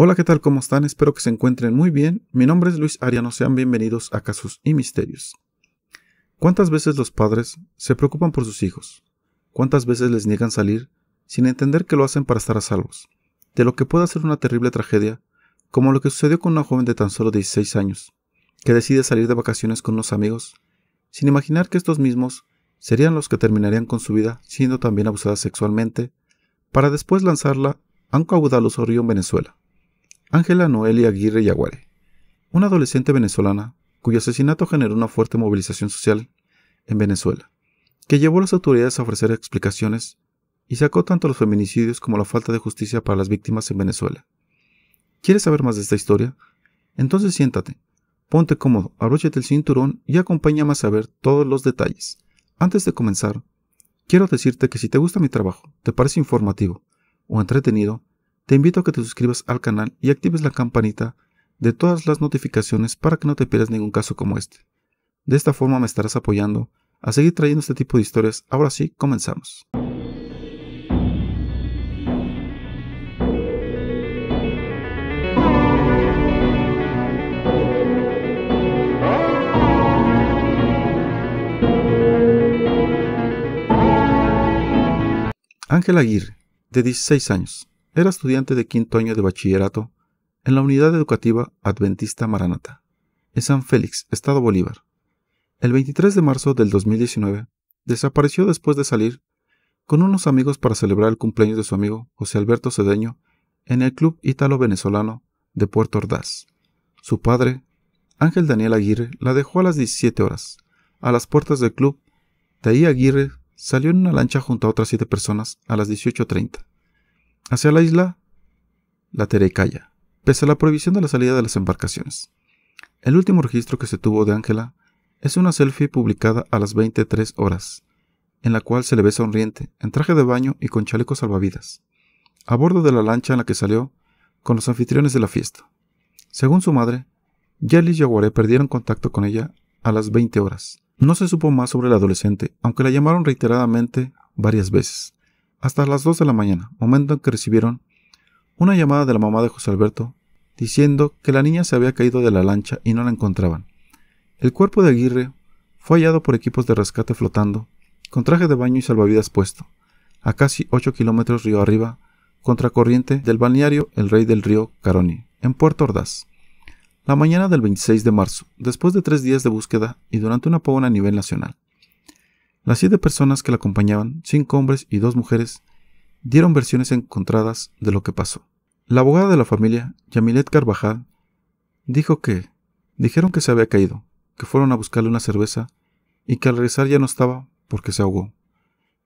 Hola, ¿qué tal? ¿Cómo están? Espero que se encuentren muy bien. Mi nombre es Luis Ariano. Sean bienvenidos a Casos y Misterios. ¿Cuántas veces los padres se preocupan por sus hijos? ¿Cuántas veces les niegan salir sin entender que lo hacen para estar a salvos? De lo que puede ser una terrible tragedia, como lo que sucedió con una joven de tan solo 16 años, que decide salir de vacaciones con unos amigos, sin imaginar que estos mismos serían los que terminarían con su vida siendo también abusada sexualmente, para después lanzarla a un caudaloso río en Venezuela. Ángela Noelia Aguirre Yaguare, una adolescente venezolana cuyo asesinato generó una fuerte movilización social en Venezuela, que llevó a las autoridades a ofrecer explicaciones y sacó tanto los feminicidios como la falta de justicia para las víctimas en Venezuela. ¿Quieres saber más de esta historia? Entonces siéntate, ponte cómodo, abróchate el cinturón y acompáñame a saber todos los detalles. Antes de comenzar, quiero decirte que si te gusta mi trabajo, te parece informativo o entretenido, te invito a que te suscribas al canal y actives la campanita de todas las notificaciones para que no te pierdas ningún caso como este. De esta forma me estarás apoyando a seguir trayendo este tipo de historias. Ahora sí, comenzamos. Ángel Aguirre, de 16 años, era estudiante de quinto año de bachillerato en la unidad educativa Adventista Maranata, en San Félix, Estado Bolívar. El 23 de marzo del 2019, desapareció después de salir con unos amigos para celebrar el cumpleaños de su amigo José Alberto Cedeño en el Club Ítalo-Venezolano de Puerto Ordaz. Su padre, Ángel Daniel Aguirre, la dejó a las 17 horas. A las puertas del club, de ahí Aguirre salió en una lancha junto a otras siete personas a las 18.30. Hacia la isla, la Terecaya, pese a la prohibición de la salida de las embarcaciones. El último registro que se tuvo de Ángela es una selfie publicada a las 23 horas, en la cual se le ve sonriente, en traje de baño y con chaleco salvavidas, a bordo de la lancha en la que salió con los anfitriones de la fiesta. Según su madre, Yalis y Yaguaré perdieron contacto con ella a las 20 horas. No se supo más sobre la adolescente, aunque la llamaron reiteradamente varias veces hasta las 2 de la mañana, momento en que recibieron una llamada de la mamá de José Alberto diciendo que la niña se había caído de la lancha y no la encontraban. El cuerpo de Aguirre fue hallado por equipos de rescate flotando, con traje de baño y salvavidas puesto, a casi 8 kilómetros río arriba, contracorriente del balneario El Rey del Río Caroni, en Puerto Ordaz. La mañana del 26 de marzo, después de tres días de búsqueda y durante una pauna a nivel nacional, las siete personas que la acompañaban, cinco hombres y dos mujeres, dieron versiones encontradas de lo que pasó. La abogada de la familia, Yamilet Carvajal, dijo que dijeron que se había caído, que fueron a buscarle una cerveza y que al regresar ya no estaba porque se ahogó.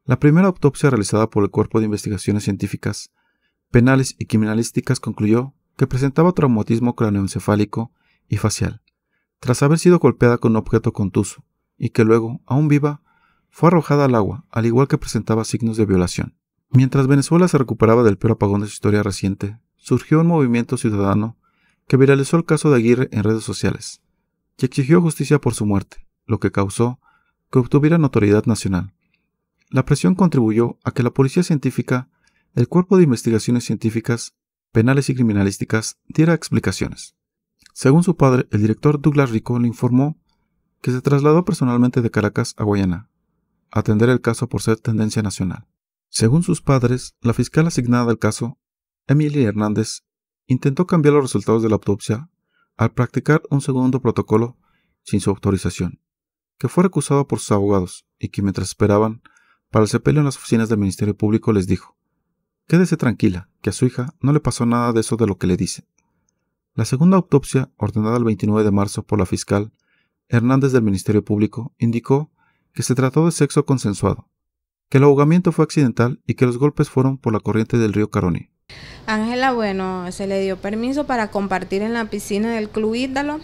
La primera autopsia realizada por el Cuerpo de Investigaciones Científicas, Penales y Criminalísticas concluyó que presentaba traumatismo craneoencefálico y facial, tras haber sido golpeada con un objeto contuso, y que luego, aún viva, fue arrojada al agua, al igual que presentaba signos de violación. Mientras Venezuela se recuperaba del peor apagón de su historia reciente, surgió un movimiento ciudadano que viralizó el caso de Aguirre en redes sociales y exigió justicia por su muerte, lo que causó que obtuviera notoriedad nacional. La presión contribuyó a que la Policía Científica, el Cuerpo de Investigaciones Científicas, Penales y Criminalísticas diera explicaciones. Según su padre, el director Douglas Rico le informó que se trasladó personalmente de Caracas a Guayana, atender el caso por ser tendencia nacional. Según sus padres, la fiscal asignada al caso, Emily Hernández, intentó cambiar los resultados de la autopsia al practicar un segundo protocolo sin su autorización, que fue recusado por sus abogados y que mientras esperaban para el sepelio en las oficinas del Ministerio Público les dijo, quédese tranquila, que a su hija no le pasó nada de eso de lo que le dicen. La segunda autopsia, ordenada el 29 de marzo por la fiscal Hernández del Ministerio Público, indicó que se trató de sexo consensuado, que el ahogamiento fue accidental y que los golpes fueron por la corriente del río Caroni. Ángela, bueno, se le dio permiso para compartir en la piscina del Club Índalo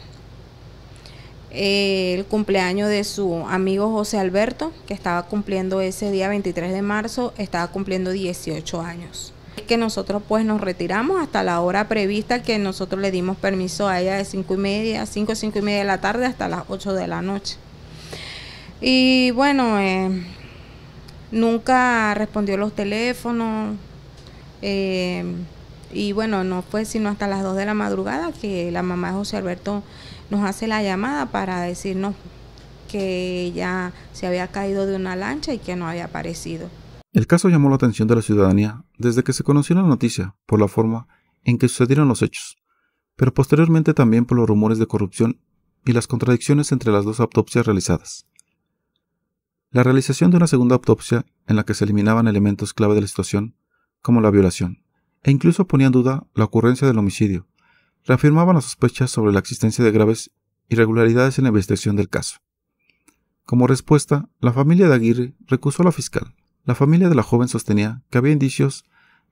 eh, el cumpleaños de su amigo José Alberto, que estaba cumpliendo ese día 23 de marzo, estaba cumpliendo 18 años. que nosotros pues nos retiramos hasta la hora prevista que nosotros le dimos permiso a ella de 5 y media, 5, 5 y media de la tarde hasta las 8 de la noche. Y bueno, eh, nunca respondió los teléfonos. Eh, y bueno, no fue sino hasta las 2 de la madrugada que la mamá de José Alberto nos hace la llamada para decirnos que ya se había caído de una lancha y que no había aparecido. El caso llamó la atención de la ciudadanía desde que se conoció la noticia por la forma en que sucedieron los hechos, pero posteriormente también por los rumores de corrupción y las contradicciones entre las dos autopsias realizadas. La realización de una segunda autopsia en la que se eliminaban elementos clave de la situación, como la violación, e incluso ponía en duda la ocurrencia del homicidio, reafirmaban las sospechas sobre la existencia de graves irregularidades en la investigación del caso. Como respuesta, la familia de Aguirre recusó a la fiscal. La familia de la joven sostenía que había indicios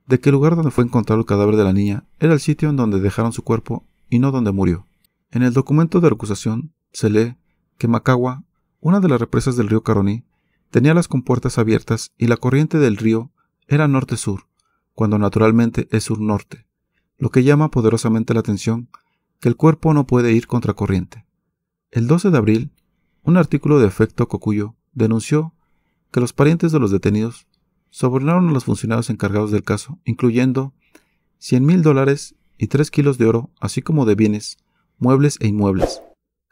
de que el lugar donde fue encontrado el cadáver de la niña era el sitio en donde dejaron su cuerpo y no donde murió. En el documento de recusación se lee que Macagua una de las represas del río Caroní tenía las compuertas abiertas y la corriente del río era norte-sur, cuando naturalmente es sur-norte, lo que llama poderosamente la atención que el cuerpo no puede ir contracorriente. El 12 de abril, un artículo de efecto Cocuyo denunció que los parientes de los detenidos sobornaron a los funcionarios encargados del caso, incluyendo 100 mil dólares y 3 kilos de oro, así como de bienes, muebles e inmuebles,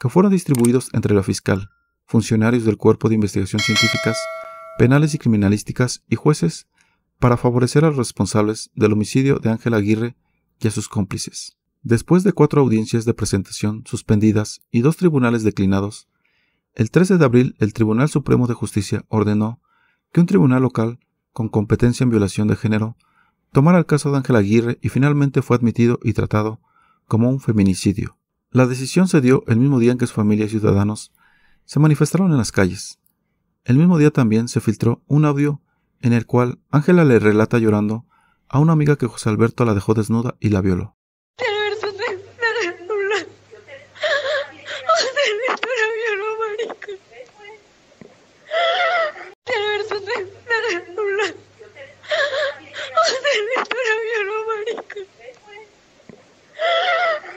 que fueron distribuidos entre la fiscal, funcionarios del Cuerpo de Investigación Científicas, Penales y Criminalísticas y jueces para favorecer a los responsables del homicidio de Ángel Aguirre y a sus cómplices. Después de cuatro audiencias de presentación suspendidas y dos tribunales declinados, el 13 de abril el Tribunal Supremo de Justicia ordenó que un tribunal local, con competencia en violación de género, tomara el caso de Ángel Aguirre y finalmente fue admitido y tratado como un feminicidio. La decisión se dio el mismo día en que su familia y ciudadanos se manifestaron en las calles. El mismo día también se filtró un audio en el cual Ángela le relata llorando a una amiga que José Alberto la dejó desnuda y la violó.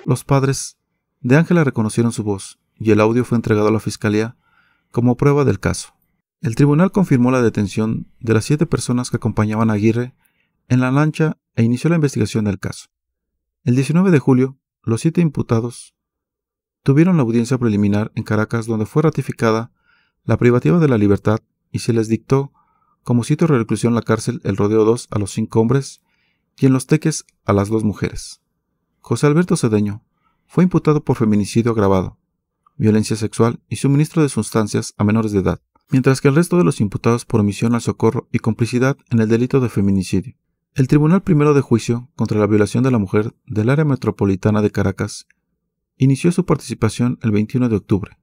Los padres de Ángela reconocieron su voz y el audio fue entregado a la Fiscalía como prueba del caso. El tribunal confirmó la detención de las siete personas que acompañaban a Aguirre en la lancha e inició la investigación del caso. El 19 de julio, los siete imputados tuvieron la audiencia preliminar en Caracas donde fue ratificada la privativa de la libertad y se les dictó como sitio de reclusión la cárcel El Rodeo 2 a los cinco hombres y en Los Teques a las dos mujeres. José Alberto Cedeño fue imputado por feminicidio agravado, violencia sexual y suministro de sustancias a menores de edad, mientras que el resto de los imputados por omisión al socorro y complicidad en el delito de feminicidio. El Tribunal Primero de Juicio contra la Violación de la Mujer del Área Metropolitana de Caracas inició su participación el 21 de octubre,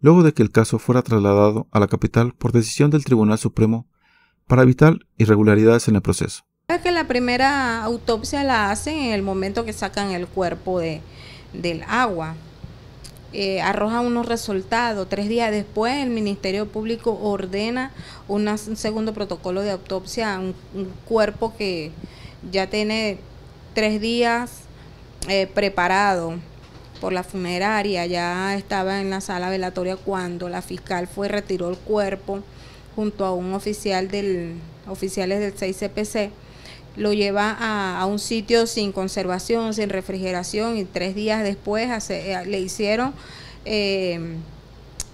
luego de que el caso fuera trasladado a la capital por decisión del Tribunal Supremo para evitar irregularidades en el proceso. Es que la primera autopsia la hacen en el momento que sacan el cuerpo de, del agua. Eh, arroja unos resultados. Tres días después, el Ministerio Público ordena un segundo protocolo de autopsia a un, cuerpo que ya tiene tres días eh, preparado por la funeraria, ya estaba en la sala velatoria cuando la fiscal fue retiró el cuerpo junto a un oficial del oficiales del 6CPC lo lleva a, un sitio sin conservación, sin refrigeración y tres días después eh, le hicieron eh,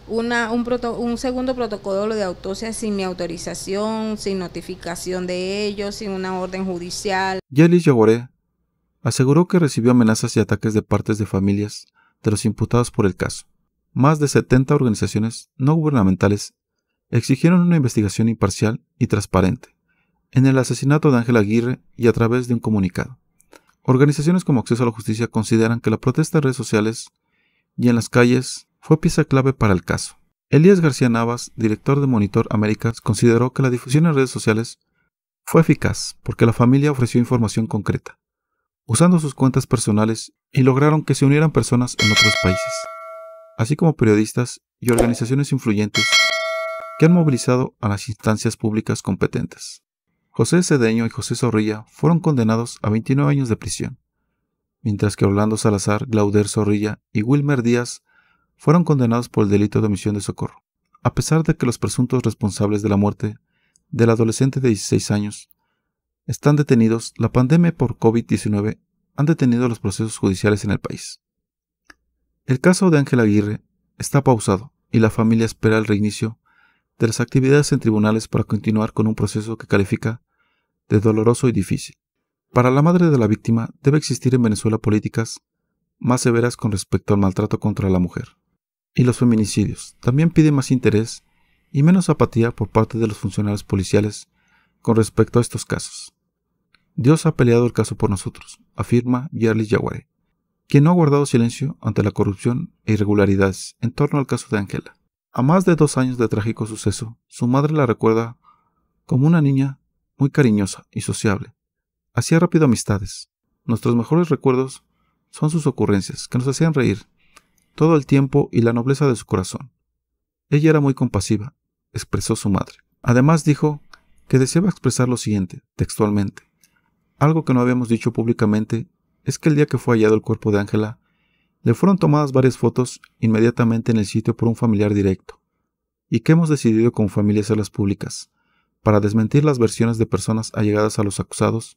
una, un, segundo protocolo de autopsia sin mi autorización, sin notificación de ellos, sin una orden judicial. Yelis Yavoré aseguró que recibió amenazas y ataques de partes de familias de los imputados por el caso. Más de 70 organizaciones no gubernamentales exigieron una investigación imparcial y transparente en el asesinato de Ángel Aguirre y a través de un comunicado. Organizaciones como Acceso a la Justicia consideran que la protesta en redes sociales y en las calles fue pieza clave para el caso. Elías García Navas, director de Monitor Américas, consideró que la difusión en redes sociales fue eficaz porque la familia ofreció información concreta, usando sus cuentas personales y lograron que se unieran personas en otros países, así como periodistas y organizaciones influyentes que han movilizado a las instancias públicas competentes. José Cedeño y José Zorrilla fueron condenados a 29 años de prisión, mientras que Orlando Salazar, Glauder Zorrilla y Wilmer Díaz fueron condenados por el delito de omisión de socorro. A pesar de que los presuntos responsables de la muerte del adolescente de 16 años están detenidos, la pandemia por COVID-19 han detenido los procesos judiciales en el país. El caso de Ángel Aguirre está pausado y la familia espera el reinicio de las actividades en tribunales para continuar con un proceso que califica de doloroso y difícil. Para la madre de la víctima debe existir en Venezuela políticas más severas con respecto al maltrato contra la mujer. Y los feminicidios también pide más interés y menos apatía por parte de los funcionarios policiales con respecto a estos casos. Dios ha peleado el caso por nosotros, afirma Yarlis Yaguaré, quien no ha guardado silencio ante la corrupción e irregularidades en torno al caso de Angela. A más de dos años de trágico suceso, su madre la recuerda como una niña muy cariñosa y sociable. Hacía rápido amistades. Nuestros mejores recuerdos son sus ocurrencias, que nos hacían reír, todo el tiempo y la nobleza de su corazón. Ella era muy compasiva, expresó su madre. Además dijo que deseaba expresar lo siguiente, textualmente. Algo que no habíamos dicho públicamente es que el día que fue hallado el cuerpo de Ángela, le fueron tomadas varias fotos inmediatamente en el sitio por un familiar directo, y que hemos decidido como a las públicas, para desmentir las versiones de personas allegadas a los acusados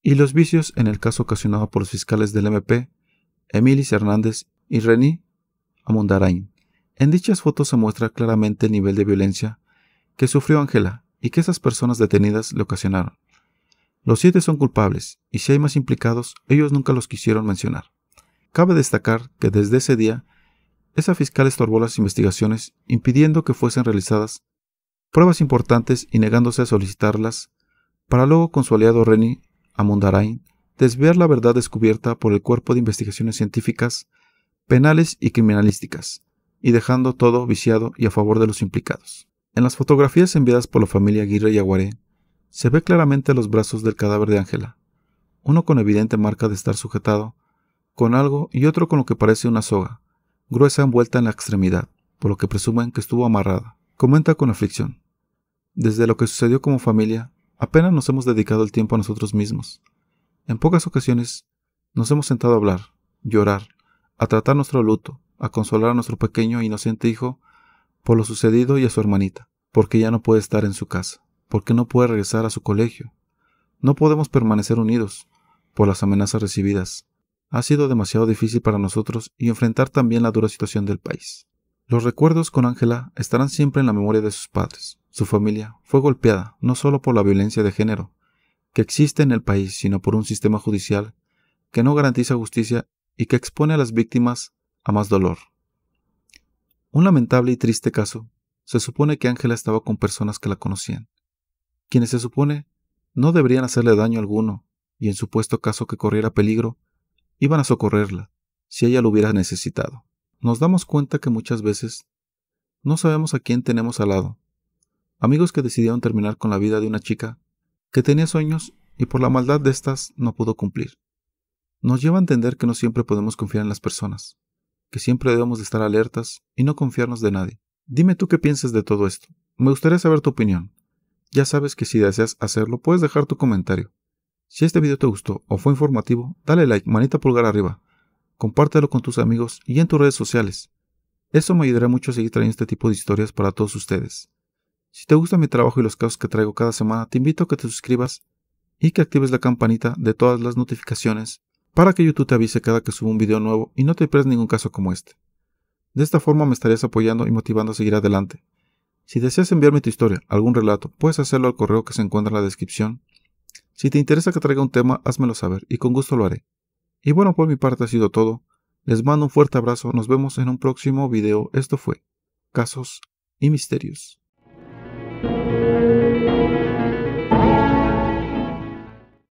y los vicios en el caso ocasionado por los fiscales del MP, Emilis Hernández y René Amundarain. En dichas fotos se muestra claramente el nivel de violencia que sufrió Ángela y que esas personas detenidas le ocasionaron. Los siete son culpables, y si hay más implicados, ellos nunca los quisieron mencionar. Cabe destacar que desde ese día, esa fiscal estorbó las investigaciones, impidiendo que fuesen realizadas pruebas importantes y negándose a solicitarlas, para luego con su aliado Reni Amundarain desviar la verdad descubierta por el Cuerpo de Investigaciones Científicas, Penales y Criminalísticas, y dejando todo viciado y a favor de los implicados. En las fotografías enviadas por la familia Aguirre y Aguaré, se ve claramente los brazos del cadáver de Ángela, uno con evidente marca de estar sujetado con algo y otro con lo que parece una soga, gruesa envuelta en la extremidad, por lo que presumen que estuvo amarrada. Comenta con aflicción. Desde lo que sucedió como familia, apenas nos hemos dedicado el tiempo a nosotros mismos. En pocas ocasiones nos hemos sentado a hablar, llorar, a tratar nuestro luto, a consolar a nuestro pequeño e inocente hijo por lo sucedido y a su hermanita, porque ya no puede estar en su casa, porque no puede regresar a su colegio. No podemos permanecer unidos por las amenazas recibidas, ha sido demasiado difícil para nosotros y enfrentar también la dura situación del país. Los recuerdos con Ángela estarán siempre en la memoria de sus padres. Su familia fue golpeada no solo por la violencia de género que existe en el país, sino por un sistema judicial que no garantiza justicia y que expone a las víctimas a más dolor. Un lamentable y triste caso, se supone que Ángela estaba con personas que la conocían, quienes se supone no deberían hacerle daño alguno, y en supuesto caso que corriera peligro, iban a socorrerla si ella lo hubiera necesitado. Nos damos cuenta que muchas veces no sabemos a quién tenemos al lado. Amigos que decidieron terminar con la vida de una chica que tenía sueños y por la maldad de estas no pudo cumplir. Nos lleva a entender que no siempre podemos confiar en las personas, que siempre debemos de estar alertas y no confiarnos de nadie. Dime tú qué piensas de todo esto. Me gustaría saber tu opinión. Ya sabes que si deseas hacerlo puedes dejar tu comentario. Si este video te gustó o fue informativo, dale like, manita pulgar arriba, compártelo con tus amigos y en tus redes sociales. Eso me ayudará mucho a seguir trayendo este tipo de historias para todos ustedes. Si te gusta mi trabajo y los casos que traigo cada semana, te invito a que te suscribas y que actives la campanita de todas las notificaciones para que YouTube te avise cada que suba un video nuevo y no te pierdas ningún caso como este. De esta forma me estarías apoyando y motivando a seguir adelante. Si deseas enviarme tu historia, algún relato, puedes hacerlo al correo que se encuentra en la descripción si te interesa que traiga un tema, házmelo saber y con gusto lo haré. Y bueno, por mi parte ha sido todo. Les mando un fuerte abrazo, nos vemos en un próximo video. Esto fue Casos y Misterios.